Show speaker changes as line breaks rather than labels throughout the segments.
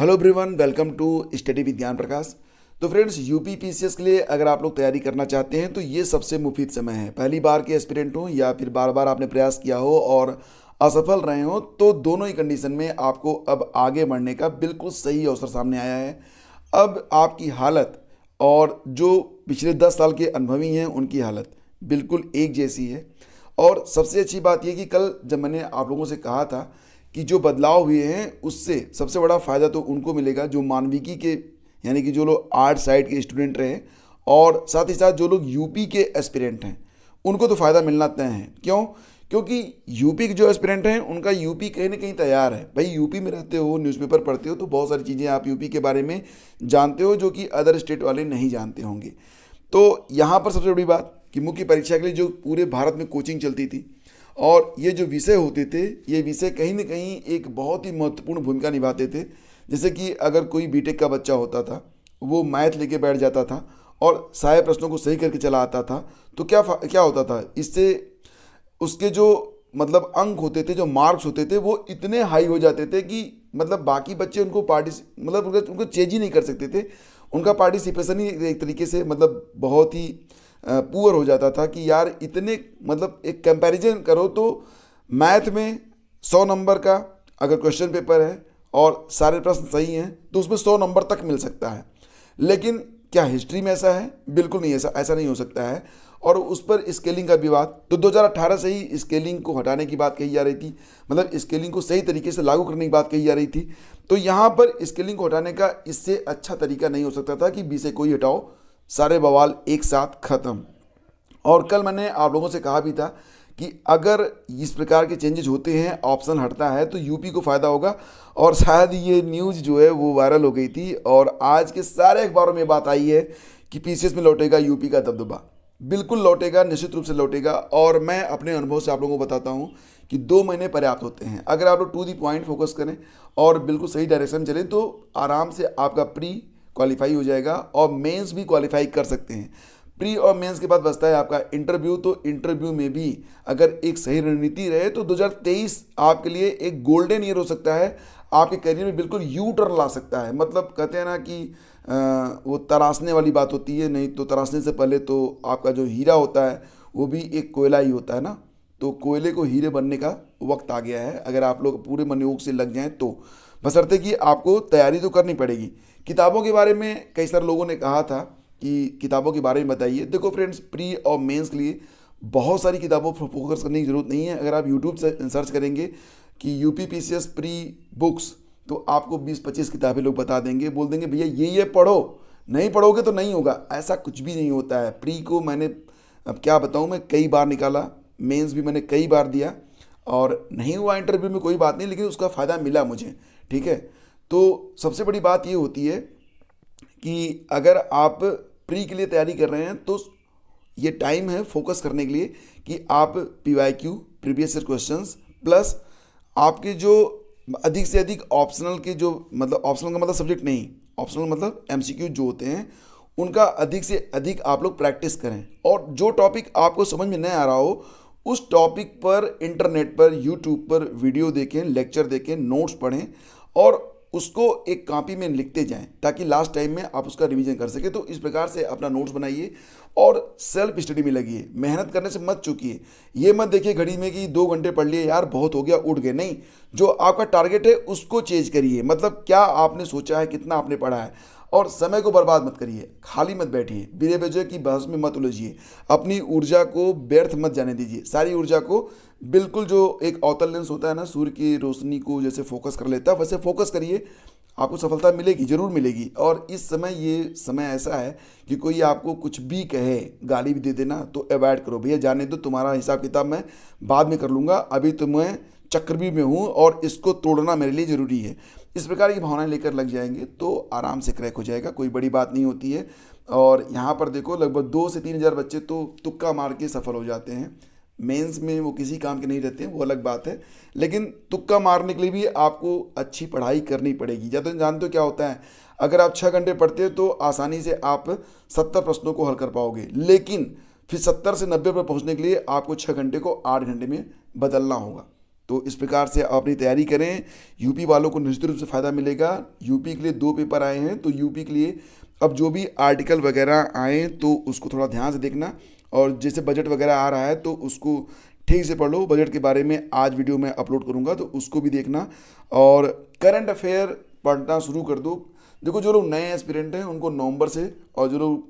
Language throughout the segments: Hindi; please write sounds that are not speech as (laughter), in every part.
hello everyone welcome to study with Gyan Prakash तो फ्रेंड्स यूपी पीसीएस के लिए अगर आप लोग तैयारी करना चाहते हैं तो ये सबसे मुफीद समय है पहली बार के एस्पिरेंट हों या फिर बार बार आपने प्रयास किया हो और असफल रहे हो तो दोनों ही कंडीशन में आपको अब आगे बढ़ने का बिल्कुल सही अवसर सामने आया है अब आपकी हालत और जो पिछले दस साल के अनुभवी हैं उनकी हालत बिल्कुल एक जैसी है और सबसे अच्छी बात यह कि कल जब मैंने आप लोगों से कहा था कि जो बदलाव हुए हैं उससे सबसे बड़ा फ़ायदा तो उनको मिलेगा जो मानविकी के यानी कि जो लोग आर्ट साइड के स्टूडेंट रहे और साथ ही साथ जो लोग यूपी के एस्पिरेंट हैं उनको तो फ़ायदा मिलना तय है क्यों क्योंकि यूपी के जो एस्पिरेंट हैं उनका यूपी कहीं ना कहीं तैयार है भाई यूपी में रहते हो न्यूज़पेपर पढ़ते हो तो बहुत सारी चीज़ें आप यूपी के बारे में जानते हो जो कि अदर स्टेट वाले नहीं जानते होंगे तो यहाँ पर सबसे बड़ी बात कि मुख्य परीक्षा के लिए जो पूरे भारत में कोचिंग चलती थी और ये जो विषय होते थे ये विषय कहीं ना कहीं एक बहुत ही महत्वपूर्ण भूमिका निभाते थे जैसे कि अगर कोई बीटेक का बच्चा होता था वो मैथ लेके बैठ जाता था और सारे प्रश्नों को सही करके चला आता था तो क्या क्या होता था इससे उसके जो मतलब अंक होते थे जो मार्क्स होते थे वो इतने हाई हो जाते थे कि मतलब बाकी बच्चे उनको पार्टिस मतलब उनको चेंज ही नहीं कर सकते थे उनका पार्टिसिपेशन ही एक तरीके से मतलब बहुत ही पुअर हो जाता था कि यार इतने मतलब एक कंपैरिजन करो तो मैथ में सौ नंबर का अगर क्वेश्चन पेपर है और सारे प्रश्न सही हैं तो उसमें सौ नंबर तक मिल सकता है लेकिन क्या हिस्ट्री में ऐसा है बिल्कुल नहीं ऐसा ऐसा नहीं हो सकता है और उस पर स्केलिंग का विवाद तो 2018 से ही स्केलिंग को हटाने की बात कही जा रही थी मतलब स्केलिंग को सही तरीके से लागू करने की बात कही जा रही थी तो यहाँ पर स्केलिंग को हटाने का इससे अच्छा तरीका नहीं हो सकता था कि बी से कोई हटाओ सारे बवाल एक साथ ख़त्म और कल मैंने आप लोगों से कहा भी था कि अगर इस प्रकार के चेंजेज होते हैं ऑप्शन हटता है तो यूपी को फ़ायदा होगा और शायद ये न्यूज़ जो है वो वायरल हो गई थी और आज के सारे अखबारों में बात आई है कि पीसीएस में लौटेगा यूपी का दबदबा बिल्कुल लौटेगा निश्चित रूप से लौटेगा और मैं अपने अनुभव से आप लोगों को बताता हूँ कि दो महीने पर्याप्त होते हैं अगर आप लोग टू दी पॉइंट फोकस करें और बिल्कुल सही डायरेक्शन चलें तो आराम से आपका प्री क्वालिफाई हो जाएगा और मेंस भी क्वालिफाई कर सकते हैं प्री और मेंस के बाद बचता है आपका इंटरव्यू तो इंटरव्यू में भी अगर एक सही रणनीति रहे तो 2023 आपके लिए एक गोल्डन ईयर हो सकता है आपके करियर में बिल्कुल यू टर्न ला सकता है मतलब कहते हैं ना कि वो तराशने वाली बात होती है नहीं तो तराशने से पहले तो आपका जो हीरा होता है वो भी एक कोयला ही होता है ना तो कोयले को हीरे बनने का वक्त आ गया है अगर आप लोग पूरे मनयोग से लग जाएं तो बसरते कि आपको तैयारी तो करनी पड़ेगी किताबों के बारे में कई सारे लोगों ने कहा था कि किताबों के बारे में बताइए देखो फ्रेंड्स प्री और मेंस के लिए बहुत सारी किताबों पर फोकस करने की ज़रूरत नहीं है अगर आप यूट्यूब से सर्च करेंगे कि यू पी प्री बुक्स तो आपको 20-25 किताबें लोग बता देंगे बोल देंगे भैया ये ये पढ़ो नहीं पढ़ोगे तो नहीं होगा ऐसा कुछ भी नहीं होता है प्री को मैंने अब क्या बताऊँ मैं कई बार निकाला मेंस भी मैंने कई बार दिया और नहीं हुआ इंटरव्यू में कोई बात नहीं लेकिन उसका फ़ायदा मिला मुझे ठीक है तो सबसे बड़ी बात ये होती है कि अगर आप प्री के लिए तैयारी कर रहे हैं तो ये टाइम है फोकस करने के लिए कि आप P Y Q previous year question plus आपके जो अधिक से अधिक ऑप्शनल के जो मतलब ऑप्शनल का मतलब सब्जेक्ट नहीं ऑप्शनल मतलब क्यू जो होते हैं उनका अधिक से अधिक आप लोग प्रैक्टिस करें और जो टॉपिक आपको समझ में नहीं आ रहा हो उस टॉपिक पर इंटरनेट पर यूट्यूब पर वीडियो देखें लेक्चर देखें नोट्स पढ़ें और उसको एक कापी में लिखते जाएं ताकि लास्ट टाइम में आप उसका रिवीजन कर सके तो इस प्रकार से अपना नोट्स बनाइए और सेल्फ स्टडी में लगिए मेहनत करने से मत है ये मत देखिए घड़ी में कि दो घंटे पढ़ लिए यार बहुत हो गया उठ गए नहीं जो आपका टारगेट है उसको चेंज करिए मतलब क्या आपने सोचा है कितना आपने पढ़ा है और समय को बर्बाद मत करिए खाली मत बैठिए बिरे वजह की बहस में मत उलझिए अपनी ऊर्जा को व्यर्थ मत जाने दीजिए सारी ऊर्जा को बिल्कुल जो एक अवतल लेंस होता है ना सूर्य की रोशनी को जैसे फोकस कर लेता है वैसे फोकस करिए आपको सफलता मिलेगी जरूर मिलेगी और इस समय ये समय ऐसा है कि कोई आपको कुछ भी कहे गाली भी दे देना तो अवॉइड करो भैया जाने दो तुम्हारा हिसाब किताब मैं बाद में कर लूँगा अभी तुम्हें तो भी में हूँ और इसको तोड़ना मेरे लिए ज़रूरी है इस प्रकार की भावनाएं लेकर लग जाएंगे तो आराम से क्रैक हो जाएगा कोई बड़ी बात नहीं होती है और यहाँ पर देखो लगभग दो से तीन हज़ार बच्चे तो तुक्का मार के सफल हो जाते हैं मेंस में वो किसी काम के नहीं रहते हैं वो अलग बात है लेकिन तुक्का मारने के लिए भी आपको अच्छी पढ़ाई करनी पड़ेगी ज़्यादा जानते हो क्या होता है अगर आप छः घंटे पढ़ते हो तो आसानी से आप सत्तर प्रश्नों को हल कर पाओगे लेकिन फिर सत्तर से नब्बे पर पहुंचने के लिए आपको छः घंटे को आठ घंटे में बदलना होगा तो इस प्रकार से आप अपनी तैयारी करें यूपी वालों को निश्चित रूप से फ़ायदा मिलेगा यूपी के लिए दो पेपर आए हैं तो यूपी के लिए अब जो भी आर्टिकल वगैरह आए तो उसको थोड़ा ध्यान से देखना और जैसे बजट वगैरह आ रहा है तो उसको ठीक से पढ़ लो बजट के बारे में आज वीडियो में अपलोड करूँगा तो उसको भी देखना और करंट अफेयर पढ़ना शुरू कर दो देखो जो लोग नए एस्पिरेंट हैं उनको नवंबर से और जो लोग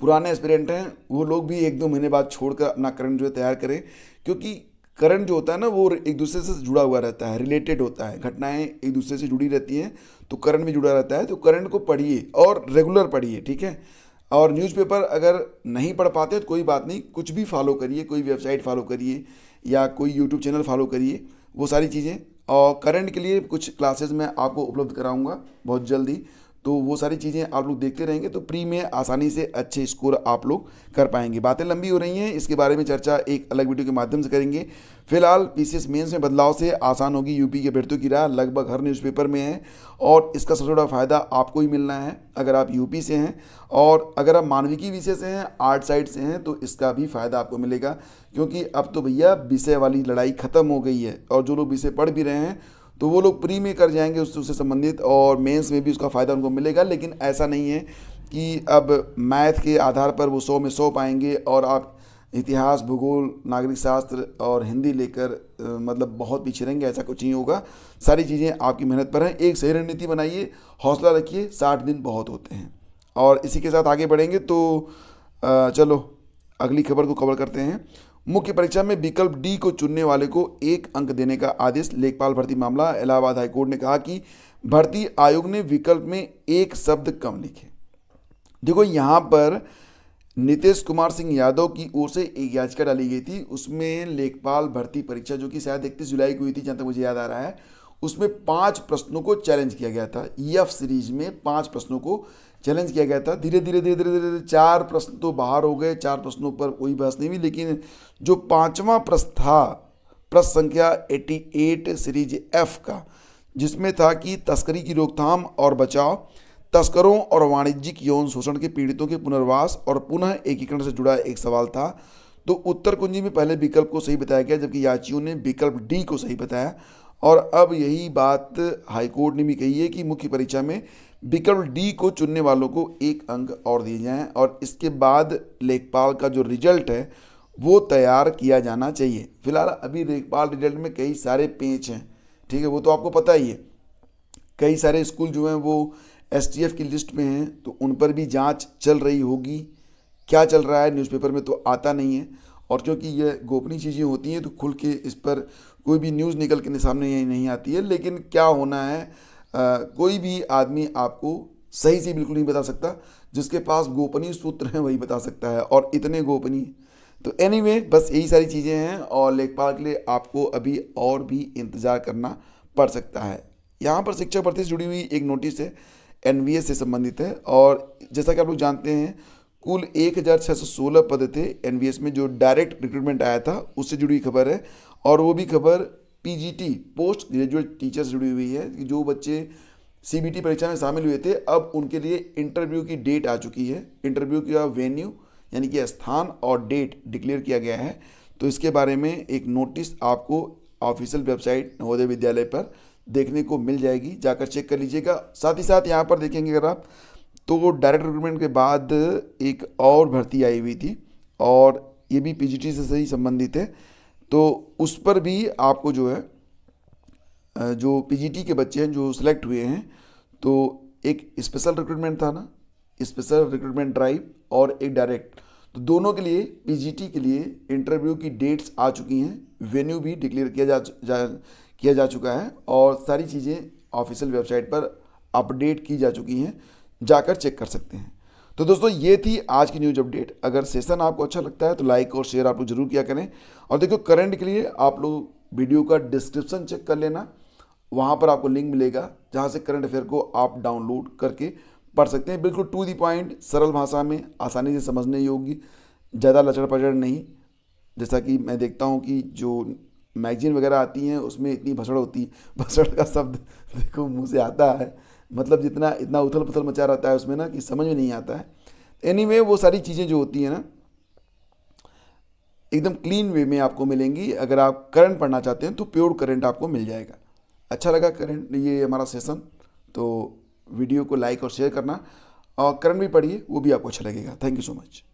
पुराने एस्पिरेंट हैं वो लोग भी एक दो महीने बाद छोड़कर अपना करंट जो है तैयार करें क्योंकि करंट जो होता है ना वो एक दूसरे से जुड़ा हुआ रहता है रिलेटेड होता है घटनाएं एक दूसरे से जुड़ी रहती हैं तो करंट भी जुड़ा रहता है तो करंट को पढ़िए और रेगुलर पढ़िए ठीक है और न्यूज़पेपर अगर नहीं पढ़ पाते तो कोई बात नहीं कुछ भी फॉलो करिए कोई वेबसाइट फॉलो करिए या कोई यूट्यूब चैनल फॉलो करिए वो सारी चीज़ें और करंट के लिए कुछ क्लासेस मैं आपको उपलब्ध कराऊंगा बहुत जल्दी तो वो सारी चीज़ें आप लोग देखते रहेंगे तो प्री में आसानी से अच्छे स्कोर आप लोग कर पाएंगे बातें लंबी हो रही हैं इसके बारे में चर्चा एक अलग वीडियो के माध्यम से करेंगे फिलहाल पीसीएस मेंस में बदलाव से आसान होगी यूपी के अभ्यर्थियों की राह लगभग हर न्यूज़पेपर में है और इसका सबसे बड़ा फ़ायदा आपको ही मिलना है अगर आप यूपी से हैं और अगर आप मानविकी विषय से हैं आर्ट साइड से हैं तो इसका भी फ़ायदा आपको मिलेगा क्योंकि अब तो भैया विषय वाली लड़ाई ख़त्म हो गई है और जो लोग विषय पढ़ भी रहे हैं तो वो लोग प्री में कर जाएंगे उससे उससे संबंधित और मेंस में भी उसका फ़ायदा उनको मिलेगा लेकिन ऐसा नहीं है कि अब मैथ के आधार पर वो सौ में सौ पाएंगे और आप इतिहास भूगोल नागरिक शास्त्र और हिंदी लेकर मतलब बहुत पीछे रहेंगे ऐसा कुछ नहीं होगा सारी चीज़ें आपकी मेहनत पर हैं एक सही रणनीति बनाइए हौसला रखिए साठ दिन बहुत होते हैं और इसी के साथ आगे बढ़ेंगे तो चलो अगली खबर को कवर करते हैं मुख्य परीक्षा में विकल्प डी को चुनने वाले को एक अंक देने का आदेश लेखपाल भर्ती मामला इलाहाबाद हाईकोर्ट ने कहा कि भर्ती आयोग ने विकल्प में एक शब्द कम लिखे देखो यहाँ पर नीतीश कुमार सिंह यादव की ओर से एक याचिका डाली गई थी उसमें लेखपाल भर्ती परीक्षा जो कि शायद इकतीस जुलाई को हुई थी जहाँ तक मुझे याद आ रहा है उसमें पांच प्रश्नों को चैलेंज किया गया था एफ e सीरीज में पांच प्रश्नों को चैलेंज किया गया था धीरे धीरे धीरे धीरे धीरे चार प्रश्न तो बाहर हो गए चार प्रश्नों पर कोई बहस नहीं हुई लेकिन जो पांचवा प्रश्न था प्रश्न संख्या 88 सीरीज एफ का जिसमें था कि तस्करी की रोकथाम और बचाव तस्करों और वाणिज्यिक यौन शोषण के पीड़ितों के पुनर्वास और पुनः एकीकरण से जुड़ा एक सवाल था तो उत्तर कुंजी में पहले विकल्प को सही बताया गया जबकि याचियों ने विकल्प डी को सही बताया और अब यही बात हाईकोर्ट ने भी कही है कि मुख्य परीक्षा में विकल्प डी को चुनने वालों को एक अंक और दिए जाएं और इसके बाद लेखपाल का जो रिजल्ट है वो तैयार किया जाना चाहिए फिलहाल अभी लेखपाल रिजल्ट में कई सारे पेच हैं ठीक है वो तो आपको पता ही है कई सारे स्कूल जो हैं वो एस की लिस्ट में हैं तो उन पर भी जाँच चल रही होगी क्या चल रहा है न्यूज़पेपर में तो आता नहीं है और क्योंकि ये गोपनीय चीज़ें होती हैं तो खुल के इस पर कोई भी न्यूज़ निकल के सामने यही नहीं आती है लेकिन क्या होना है आ, कोई भी आदमी आपको सही से बिल्कुल नहीं बता सकता जिसके पास गोपनीय सूत्र हैं वही बता सकता है और इतने गोपनीय तो एनीवे anyway, बस यही सारी चीज़ें हैं और लेखपाल के लिए आपको अभी और भी इंतज़ार करना पड़ सकता है यहाँ पर शिक्षा भर्ती से जुड़ी हुई एक नोटिस है एन से संबंधित है और जैसा कि आप लोग जानते हैं कुल एक हज़ार छः सौ सोलह पद थे एन में जो डायरेक्ट रिक्रूटमेंट आया था उससे जुड़ी हुई खबर है और वो भी खबर पीजीटी पोस्ट ग्रेजुएट टीचर से जुड़ी हुई है कि जो बच्चे सीबीटी परीक्षा में शामिल हुए थे अब उनके लिए इंटरव्यू की डेट आ चुकी है इंटरव्यू का वेन्यू यानी कि स्थान और डेट डिक्लेयर किया गया है तो इसके बारे में एक नोटिस आपको ऑफिशियल वेबसाइट नवोदय विद्यालय पर देखने को मिल जाएगी जाकर चेक कर लीजिएगा साथ ही साथ यहाँ पर देखेंगे अगर आप तो डायरेक्ट रिक्रूटमेंट के बाद एक और भर्ती आई हुई थी और ये भी पीजीटी से सही संबंधित है तो उस पर भी आपको जो है जो पीजीटी के बच्चे हैं जो सिलेक्ट हुए हैं तो एक स्पेशल रिक्रूटमेंट था ना स्पेशल रिक्रूटमेंट ड्राइव और एक डायरेक्ट तो दोनों के लिए पीजीटी के लिए इंटरव्यू की डेट्स आ चुकी हैं वेन्यू भी डिक्लेयर किया जा, जा किया जा चुका है और सारी चीज़ें ऑफिशियल वेबसाइट पर अपडेट की जा चुकी हैं जाकर चेक कर सकते हैं तो दोस्तों ये थी आज की न्यूज अपडेट अगर सेशन आपको अच्छा लगता है तो लाइक और शेयर आप लोग जरूर किया करें और देखो करंट के लिए आप लोग वीडियो का डिस्क्रिप्शन चेक कर लेना वहाँ पर आपको लिंक मिलेगा जहाँ से करंट अफेयर को आप डाउनलोड करके पढ़ सकते हैं बिल्कुल टू दी पॉइंट सरल भाषा में आसानी से समझने योग्य ज़्यादा लचड़ पचड़ नहीं जैसा कि मैं देखता हूँ कि जो मैगजीन वगैरह आती हैं उसमें इतनी भसड़ होती (laughs) भसड़ का शब्द देखो मुझे आता है मतलब जितना इतना उथल पुथल मचा रहता है उसमें ना कि समझ में नहीं आता है एनी anyway, वो सारी चीज़ें जो होती हैं ना एकदम क्लीन वे में आपको मिलेंगी अगर आप करंट पढ़ना चाहते हैं तो प्योर करंट आपको मिल जाएगा अच्छा लगा करंट ये हमारा सेशन तो वीडियो को लाइक और शेयर करना और करंट भी पढ़िए वो भी आपको अच्छा लगेगा थैंक यू सो मच